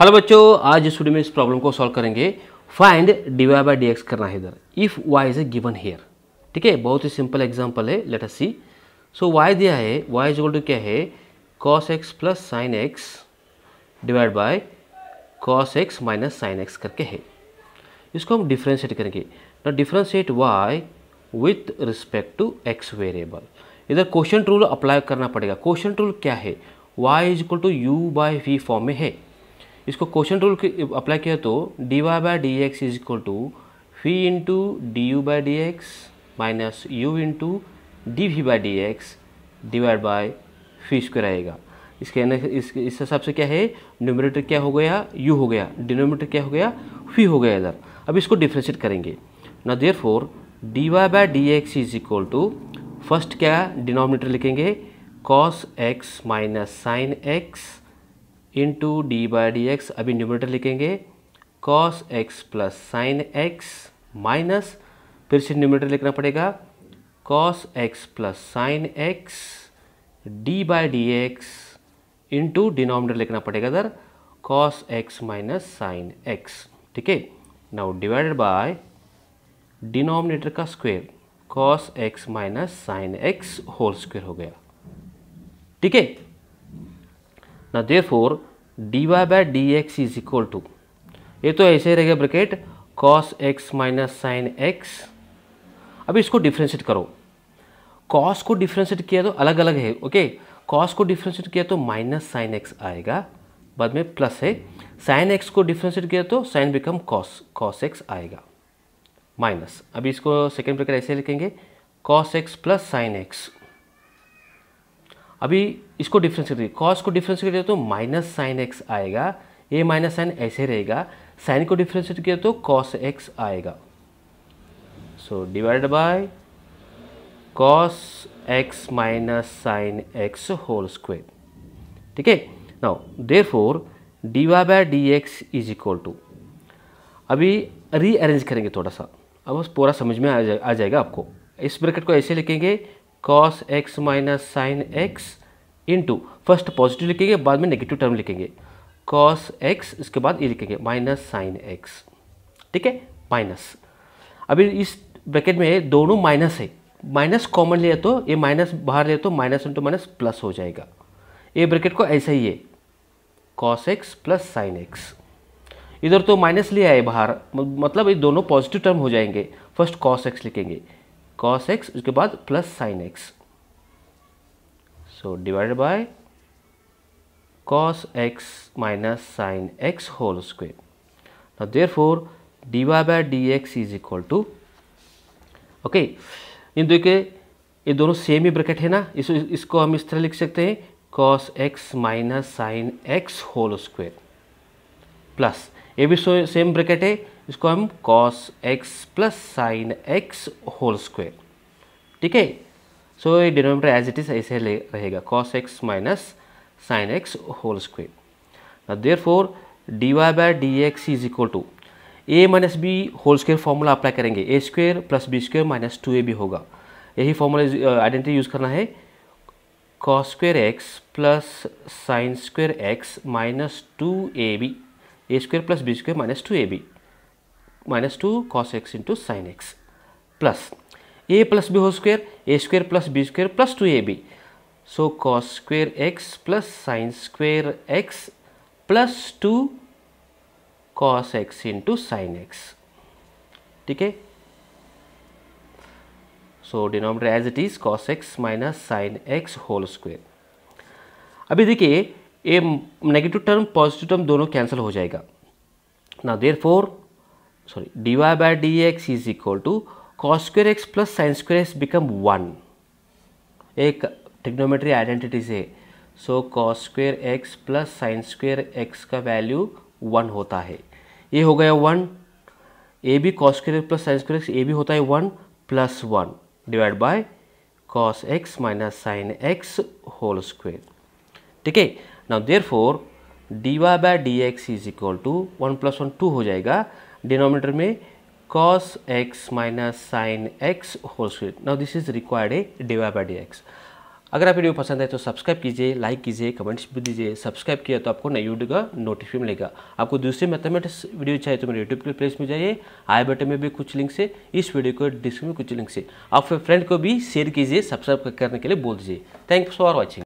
hello बच्चों आज इस वीडियो में इस प्रॉब्लम को सॉल्व करेंगे find D Y by D X करना है इधर if Y is a given here ठीक है बहुत ही सिंपल एग्जांपल है let us see so Y दिया है वाई इक्वल टू क्या है cos X plus sine X divide by cos x minus sine X करके है इसको हम डिफ्रेंशिएट करेंगे ना differentiate Y with respect to X variable इधर क्वेश्चन रूल अप्लाई करना पड़ेगा क्वेश्चन रूल क्या है Y is equal to U by V form में है इसको क्वेश्चन रूल अप्लाई किया तो D Y by D x is equal to V into D U by D X minus U into D V by D X divide by V square आएगा इसके इस इस हिसाब से क्या है डिनोमिनेटर क्या हो गया यू हो गया डिनोमिनेटर क्या हो गया फी हो गया इधर अब इसको डिफ्रेंशिएट करेंगे ना therefore D Y by D x is equal to first क्या डिनोमिनेटर लिखेंगे cos x minus sine X into D by D X अभी न्यूमरेटर लिखेंगे cos X plus sine X minus फिर से numerator लिखना पड़ेगा cos X plus sine X D by D X into denominator लिखना पड़ेगा इधर cos x minus sine X ठीक है नाउ डिवाइडेड बाय डिनोमिनेटर का square cos x minus sine x whole square हो गया ठीक है ना therefore D Y by D x is equal to ये तो ऐसे ही रहेगा bracket cos x minus sine X अभी इसको डिफ्रेंशिएट करो कॉस को डिफ्रेंशिएट किया तो अलग अलग है ओके कॉस को डिफ्रेंशिएट किया तो माइनस साइन एक्स आएगा बाद में प्लस है साइन एक्स को डिफ्रेंशिएट किया तो sine become cos cos X आएगा माइनस अभी इसको सेकेंड ब्रैकेट ऐसे लिखेंगे cos X plus sine X अभी इसको डिफरेंस दीजिए कॉस को डिफरेंस दिया तो माइनस साइन एक्स आएगा ए माइनस साइन ऐसे रहेगा साइन को डिफ्रेंशिएट किया तो कॉस एक्स आएगा so divide by cos x minus sine x whole square ठीक है now therefore D Y by D x is equal to अभी रीअरेंज करेंगे थोड़ा सा अब पूरा समझ में आ, जा, आ जाएगा आपको इस ब्रैकेट को ऐसे लिखेंगे cos x minus sine X into first positive लिखेंगे बाद में नेगेटिव टर्म लिखेंगे कॉस एक्स इसके बाद ये लिखेंगे माइनस साइन एक्स ठीक है माइनस अभी इस ब्रैकेट में दोनों माइनस है माइनस कॉमन लिया तो ये माइनस बाहर लिया तो माइनस इंटू माइनस प्लस हो जाएगा ये ब्रैकेट को ऐसा ही है cos X plus sine X इधर तो माइनस लिया है बाहर मतलब ये दोनों पॉजिटिव टर्म हो जाएंगे फर्स्ट कॉस एक्स लिखेंगे कॉस एक्स उसके बाद plus sine X so divided by cos x minus sine x whole square D Y by D x is equal to okay इन देखिए ये दोनों सेम ही ब्रैकेट है ना इस, इसको हम इस तरह लिख सकते हैं cos x minus sine x whole square plus ये भी सेम ब्रैकेट है इसको हम cos X plus sine x whole square ठीक है सो ये डिनोमीटर एज इट इज ऐसे रहेगा cos x minus sine x whole square therefore D Y by D x is equal to A minus B whole square formula apply करेंगे A square plus B square minus two A B होगा यही formula identity use करना है cos square x plus sine square X minus two A B A square plus B square minus two A B minus two cos X into sine X plus A plus B whole square A square plus B square plus two A B so cos square x plus sine square x plus two cos X into sine X ठीक है so denominator as it is cos x minus sine x whole square अभी देखिए ये negative term positive term दोनों cancel हो जाएगा ना therefore sorry D Y by D x is equal to cos square x plus sine square x become one एक trigonometry identities है so cos square x plus sine square x का value one होता है ये हो गया one ए भी cos square plus sine square x ए भी होता है one plus one divide by cos x minus sine x whole square ठीक है now there d Y by D x is equal to one plus one two हो जाएगा denominator में cos x minus sine x whole square now this is required a d Y by D x अगर आप video पसंद है तो subscribe कीजिए like कीजिए कमेंट्स भी दीजिए सब्सक्राइब किया तो आपको नई वीडियो का नोटिफिकेशन मिलेगा आपको दूसरे मैथमेटिक्स वीडियो चाहिए तो मेरे यूट्यूब के प्लेस में जाइए आई बटन में भी कुछ लिंक से इस वीडियो को डिस्क्रिप्शन में कुछ लिंक से आप फ्रेंड को भी शेयर कीजिए सब्सक्राइब करने के लिए बोल दीजिए थैंक्स फॉर वॉचिंग